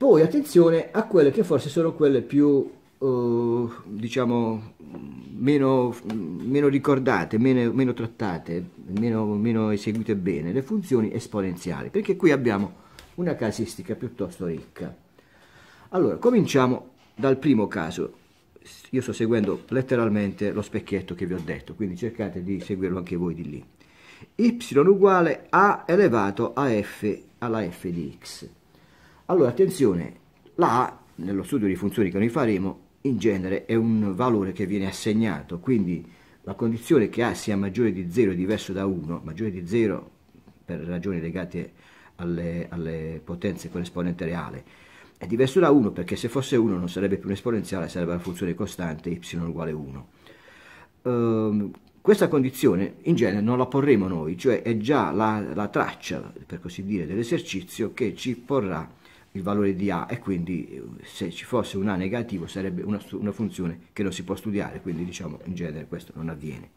Poi attenzione a quelle che forse sono quelle più, eh, diciamo, meno, meno ricordate, meno, meno trattate, meno, meno eseguite bene, le funzioni esponenziali, perché qui abbiamo una casistica piuttosto ricca. Allora, cominciamo dal primo caso. Io sto seguendo letteralmente lo specchietto che vi ho detto, quindi cercate di seguirlo anche voi di lì. y uguale a elevato a f alla f di x allora, attenzione, la A, nello studio di funzioni che noi faremo, in genere è un valore che viene assegnato, quindi la condizione che A sia maggiore di 0 è diverso da 1, maggiore di 0 per ragioni legate alle, alle potenze con esponente reale, è diverso da 1 perché se fosse 1 non sarebbe più un esponenziale, sarebbe una funzione costante y uguale 1. Um, ehm, questa condizione in genere non la porremo noi, cioè è già la, la traccia, per così dire, dell'esercizio che ci porrà il valore di A e quindi eh, se ci fosse un A negativo sarebbe una, una funzione che non si può studiare, quindi diciamo in genere questo non avviene.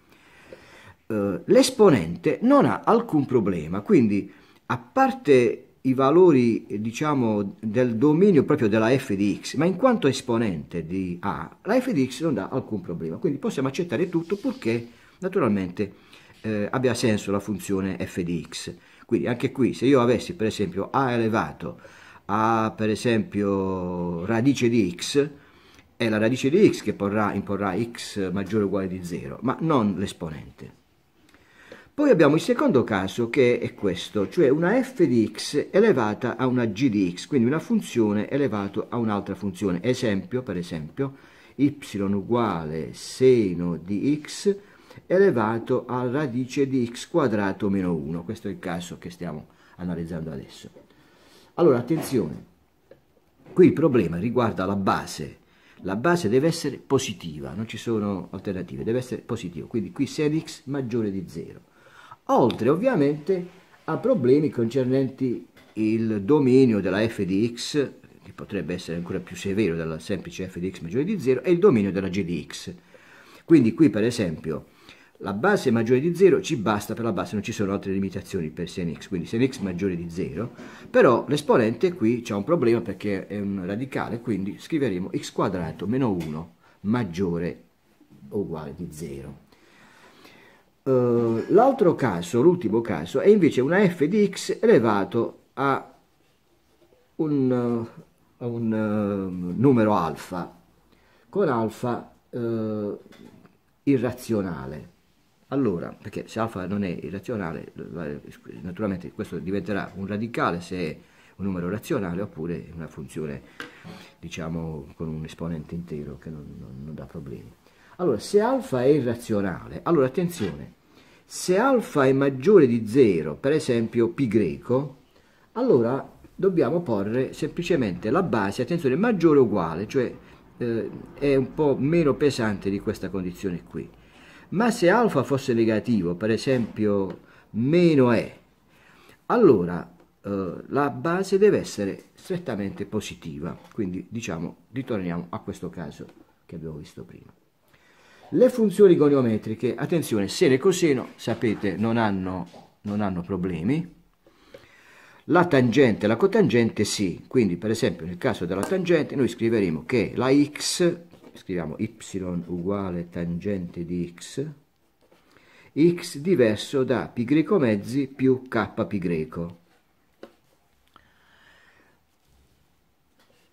Uh, l'esponente non ha alcun problema, quindi a parte i valori diciamo del dominio proprio della f di x, ma in quanto esponente di A, la f di x non dà alcun problema, quindi possiamo accettare tutto purché naturalmente eh, abbia senso la funzione f di x. Quindi anche qui se io avessi per esempio A elevato a per esempio radice di x, è la radice di x che porrà, imporrà x maggiore o uguale di 0, ma non l'esponente. Poi abbiamo il secondo caso che è questo, cioè una f di x elevata a una g di x, quindi una funzione elevata a un'altra funzione. Esempio, per esempio, y uguale seno di x elevato alla radice di x quadrato meno 1. Questo è il caso che stiamo analizzando adesso. Allora, attenzione, qui il problema riguarda la base. La base deve essere positiva, non ci sono alternative, deve essere positiva. Quindi qui sed x maggiore di 0. Oltre ovviamente a problemi concernenti il dominio della f di x, che potrebbe essere ancora più severo della semplice f di x maggiore di 0, e il dominio della g di x. Quindi qui per esempio la base maggiore di 0 ci basta per la base, non ci sono altre limitazioni per sen x, quindi sen x maggiore di 0, però l'esponente qui c'è un problema perché è un radicale, quindi scriveremo x quadrato meno 1 maggiore o uguale di 0. Uh, eh, l'altro caso, l'ultimo caso, è invece una f di x elevato a un, uh, un uh, numero alfa, con alfa irrazionale. Allora, perché se alfa non è irrazionale, naturalmente questo diventerà un radicale se è un numero razionale oppure una funzione, diciamo, con un esponente intero che non, non, non dà problemi. Allora, se alfa è irrazionale, allora attenzione, se alfa è maggiore di 0, per esempio pi greco, allora dobbiamo porre semplicemente la base, attenzione, maggiore o uguale, cioè eh, è un po' meno pesante di questa condizione qui ma se alfa fosse negativo, per esempio meno E, allora eh, la base deve essere strettamente positiva. Quindi diciamo, ritorniamo a questo caso che abbiamo visto prima. Le funzioni goniometriche, attenzione, seno e coseno, sapete, non hanno, non hanno problemi. La tangente e la cotangente sì, quindi per esempio nel caso della tangente noi scriveremo che la x scriviamo y uguale tangente di x, x diverso da π mezzi più kπ.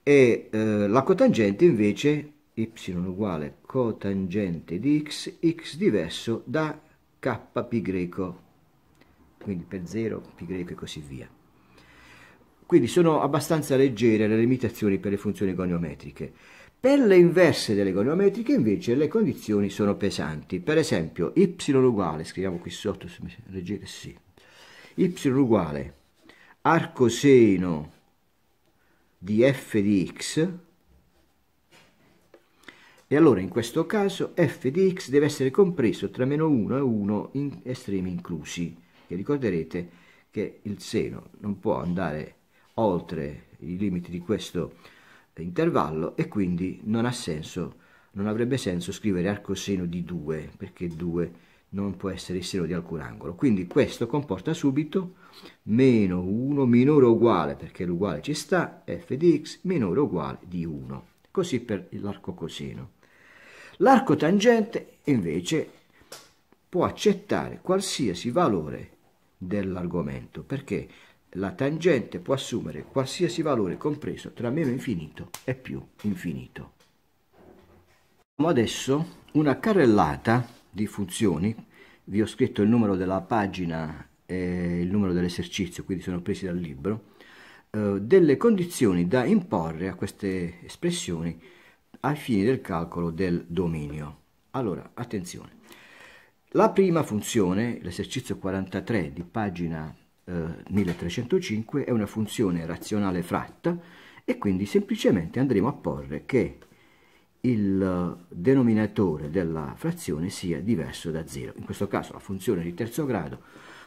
E eh, la cotangente invece y uguale cotangente di x, x diverso da kπ, quindi per 0, π e così via. Quindi sono abbastanza leggere le limitazioni per le funzioni goniometriche. Per le inverse delle goniometriche invece le condizioni sono pesanti. Per esempio y uguale, scriviamo qui sotto, se mi reggete sì, y uguale arcoseno di f di x e allora in questo caso f di x deve essere compreso tra meno 1 e 1 in estremi inclusi, che ricorderete che il seno non può andare oltre i limiti di questo intervallo e quindi non ha senso, non avrebbe senso scrivere arcoseno di 2 perché 2 non può essere il seno di alcun angolo. Quindi questo comporta subito meno 1 minore o uguale, perché l'uguale ci sta, f di x minore o uguale di 1. Così per l'arco coseno. L'arco tangente invece può accettare qualsiasi valore dell'argomento, perché la tangente può assumere qualsiasi valore compreso tra meno infinito e più infinito. Adesso una carrellata di funzioni, vi ho scritto il numero della pagina e il numero dell'esercizio, quindi sono presi dal libro, eh, delle condizioni da imporre a queste espressioni ai fini del calcolo del dominio. Allora, attenzione. La prima funzione, l'esercizio 43 di pagina 1305 eh, è una funzione razionale fratta e quindi semplicemente andremo a porre che il denominatore della frazione sia diverso da 0. In questo caso la funzione di terzo grado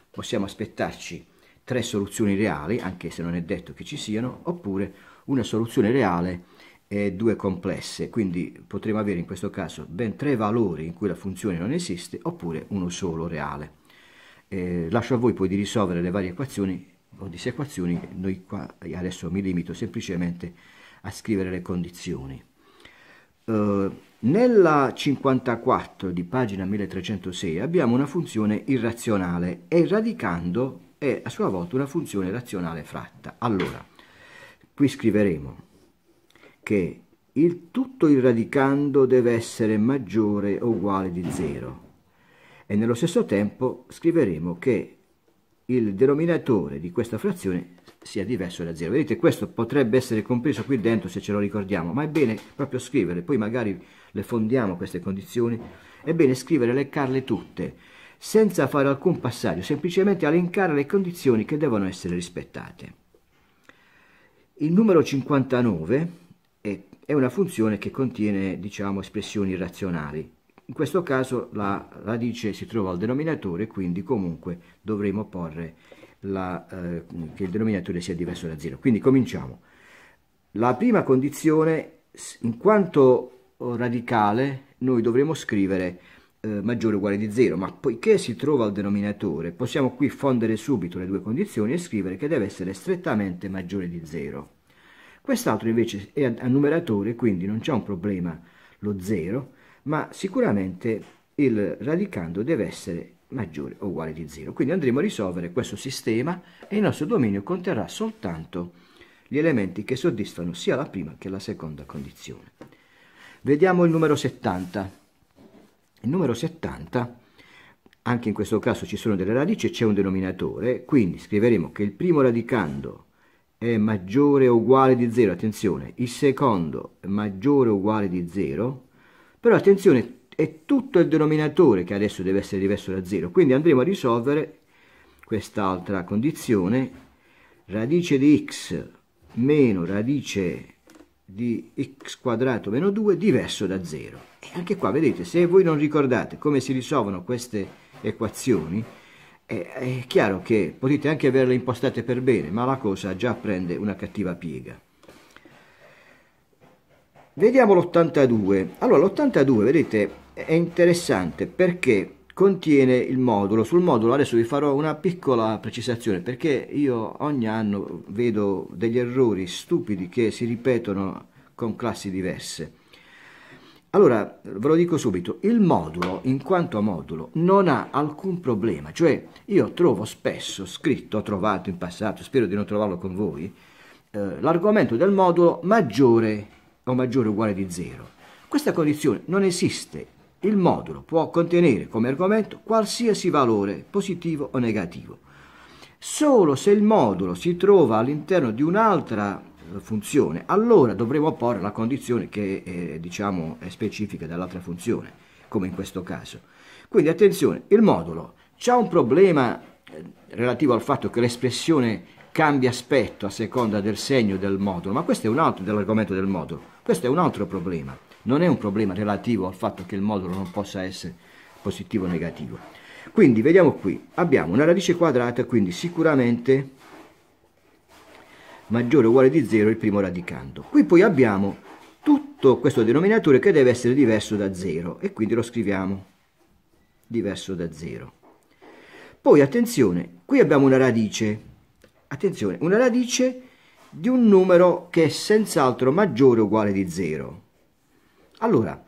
possiamo aspettarci tre soluzioni reali, anche se non è detto che ci siano, oppure una soluzione reale e due complesse, quindi potremo avere in questo caso ben tre valori in cui la funzione non esiste, oppure uno solo reale. Eh, lascio a voi poi di risolvere le varie equazioni o disequazioni, noi qua eh, adesso mi limito semplicemente a scrivere le condizioni. Eh, nella 54 di pagina 1306 abbiamo una funzione irrazionale e il radicando è a sua volta una funzione razionale fratta. Allora, qui scriveremo che il tutto il radicando deve essere maggiore o uguale di 0 e nello stesso tempo scriveremo che il denominatore di questa frazione sia diverso da 0. Vedete, questo potrebbe essere compreso qui dentro se ce lo ricordiamo, ma è bene proprio scrivere, poi magari le fondiamo queste condizioni, è bene scrivere, leccarle tutte, senza fare alcun passaggio, semplicemente elencare le condizioni che devono essere rispettate. Il numero 59 è, una funzione che contiene, diciamo, espressioni razionali, in questo caso la radice si trova al denominatore, quindi comunque dovremo porre la, eh, che il denominatore sia diverso da 0. Quindi cominciamo. La prima condizione, in quanto oh, radicale, noi dovremo scrivere eh, maggiore o uguale di 0, ma poiché si trova al denominatore, possiamo qui fondere subito le due condizioni e scrivere che deve essere strettamente maggiore di 0. Quest'altro invece è a numeratore, quindi non c'è un problema lo 0, ma sicuramente il radicando deve essere maggiore o uguale di 0. Quindi andremo a risolvere questo sistema e il nostro dominio conterrà soltanto gli elementi che soddisfano sia la prima che la seconda condizione. Vediamo il numero 70. Il numero 70, anche in questo caso ci sono delle radici e c'è un denominatore, quindi scriveremo che il primo radicando è maggiore o uguale di 0, attenzione, il secondo è maggiore o uguale di 0, però attenzione, è tutto il denominatore che adesso deve essere diverso da 0, quindi andremo a risolvere quest'altra condizione, radice di x meno radice di x quadrato meno 2 diverso da 0. E anche qua vedete, se voi non ricordate come si risolvono queste equazioni, è, è chiaro che potete anche averle impostate per bene, ma la cosa già prende una cattiva piega. Vediamo l'82. Allora, l'82, vedete, è interessante perché contiene il modulo. Sul modulo adesso vi farò una piccola precisazione perché io ogni anno vedo degli errori stupidi che si ripetono con classi diverse. Allora, ve lo dico subito, il modulo, in quanto modulo, non ha alcun problema, cioè io trovo spesso scritto, ho trovato in passato, spero di non trovarlo con voi, eh, l'argomento del modulo maggiore o maggiore o uguale di 0. Questa condizione non esiste. Il modulo può contenere come argomento qualsiasi valore, positivo o negativo. Solo se il modulo si trova all'interno di un'altra eh, funzione, allora dovremo porre la condizione che è, eh, diciamo, è specifica dell'altra funzione, come in questo caso. Quindi attenzione, il modulo c'è un problema eh, relativo al fatto che l'espressione cambia aspetto a seconda del segno del modulo, ma questo è un altro dell'argomento del modulo, questo è un altro problema, non è un problema relativo al fatto che il modulo non possa essere positivo o negativo. Quindi vediamo qui, abbiamo una radice quadrata, quindi sicuramente maggiore o uguale di 0 il primo radicando. Qui poi abbiamo tutto questo denominatore che deve essere diverso da 0 e quindi lo scriviamo diverso da 0. Poi attenzione, qui abbiamo una radice attenzione, una radice di un numero che è senz'altro maggiore o uguale di 0. Allora,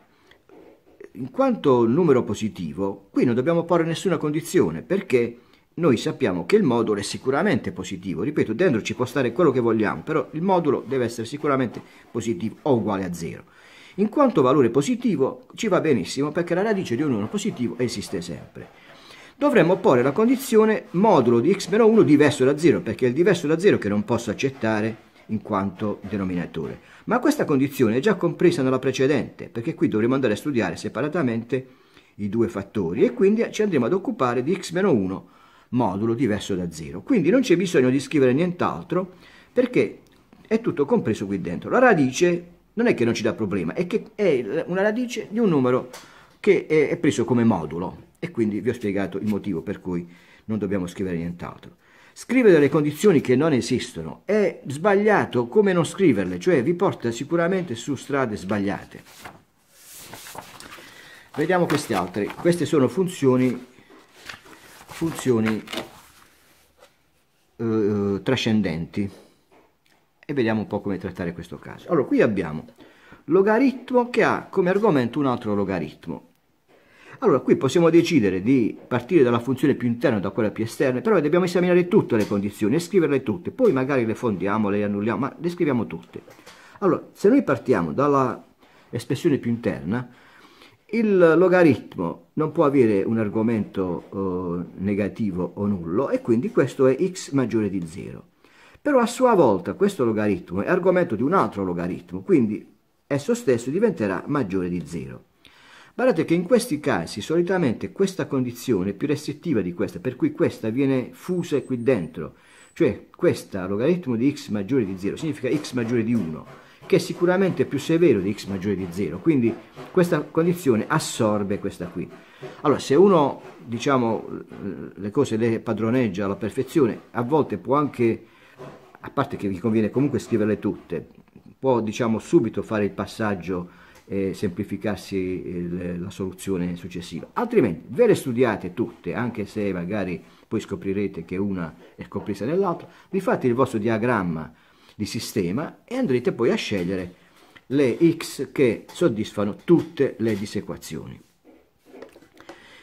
in quanto numero positivo, qui non dobbiamo porre nessuna condizione, perché noi sappiamo che il modulo è sicuramente positivo. Ripeto, dentro ci può stare quello che vogliamo, però il modulo deve essere sicuramente positivo o uguale a 0. In quanto valore positivo ci va benissimo perché la radice di un 1 positivo esiste sempre dovremmo porre la condizione modulo di x-1 diverso da 0, perché è il diverso da 0 che non posso accettare in quanto denominatore. Ma questa condizione è già compresa nella precedente, perché qui dovremmo andare a studiare separatamente i due fattori e quindi ci andremo ad occupare di x-1 modulo diverso da 0. Quindi non c'è bisogno di scrivere nient'altro perché è tutto compreso qui dentro. La radice non è che non ci dà problema, è che è una radice di un numero che è preso come modulo. E quindi vi ho spiegato il motivo per cui non dobbiamo scrivere nient'altro. Scrivere delle condizioni che non esistono è sbagliato come non scriverle, cioè vi porta sicuramente su strade sbagliate. Vediamo queste altre. Queste sono funzioni, funzioni eh, eh trascendenti. E vediamo un po' come trattare questo caso. Allora, qui abbiamo logaritmo che ha come argomento un altro logaritmo. Allora, qui possiamo decidere di partire dalla funzione più interna o da quella più esterna, però dobbiamo esaminare tutte le condizioni e scriverle tutte, poi magari le fondiamo, le annulliamo, ma le scriviamo tutte. Allora, se noi partiamo dalla espressione più interna, il logaritmo non può avere un argomento eh, negativo o nullo e quindi questo è x maggiore di 0. Però a sua volta questo logaritmo è argomento di un altro logaritmo, quindi esso stesso diventerà maggiore di 0. Guardate che in questi casi solitamente questa condizione è più restrittiva di questa, per cui questa viene fusa qui dentro, cioè questa logaritmo di x maggiore di 0 significa x maggiore di 1, che è sicuramente più severo di x maggiore di 0, quindi questa condizione assorbe questa qui. Allora, se uno, diciamo, eh, le cose le padroneggia alla perfezione, a volte può anche, a parte che vi conviene comunque scriverle tutte, può, diciamo, subito fare il passaggio eh, semplificarsi le, la soluzione successiva. Altrimenti ve le studiate tutte, anche se magari poi scoprirete che una è compresa nell'altra, vi fate il vostro diagramma di sistema e andrete poi a scegliere le x che soddisfano tutte le disequazioni.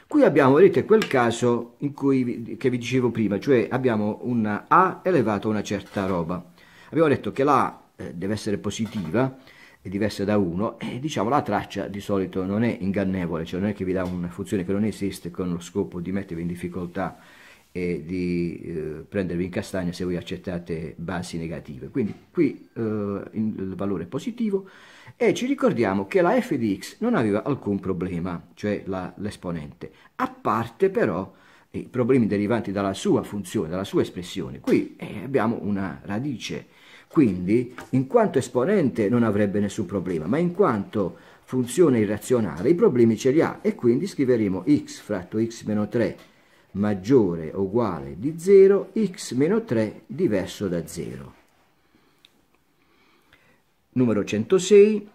Qui abbiamo, vedete, quel caso cui, che vi dicevo prima, cioè abbiamo un A elevato a una certa roba. Abbiamo detto che la A eh, deve essere positiva, è diversa da 1 e diciamo la traccia di solito non è ingannevole, cioè non è che vi dà una funzione che non esiste con lo scopo di mettervi in difficoltà e di eh, prendervi in castagna se voi accettate basi negative. Quindi qui eh, il valore è positivo e ci ricordiamo che la f di x non aveva alcun problema, cioè l'esponente, a parte però i problemi derivanti dalla sua funzione, dalla sua espressione. Qui eh, abbiamo una radice quindi, in quanto esponente non avrebbe nessun problema, ma in quanto funzione irrazionale i problemi ce li ha e quindi scriveremo x fratto x meno 3 maggiore o uguale di 0, x meno 3 diverso da 0. Numero 106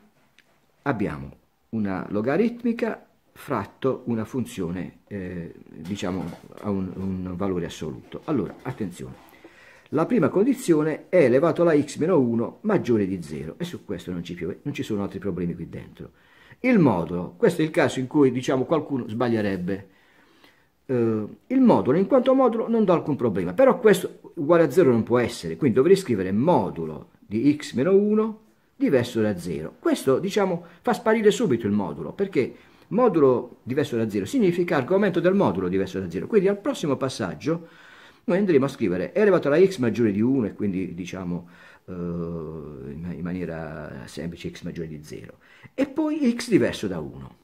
abbiamo una logaritmica fratto una funzione, eh, diciamo, a un, un valore assoluto. Allora, attenzione. La prima condizione è elevato alla x meno 1 maggiore di 0 e su questo non ci, piove, non ci sono altri problemi qui dentro. Il modulo, questo è il caso in cui diciamo qualcuno sbaglierebbe. Uh, il modulo in quanto modulo non dà alcun problema, però questo uguale a 0 non può essere, quindi dovrei scrivere modulo di x meno 1 diverso da 0. Questo diciamo fa sparire subito il modulo, perché modulo diverso da 0 significa argomento del modulo diverso da 0, quindi al prossimo passaggio noi andremo a scrivere è elevato alla x maggiore di 1 e quindi diciamo eh, in maniera semplice x maggiore di 0 e poi x diverso da 1.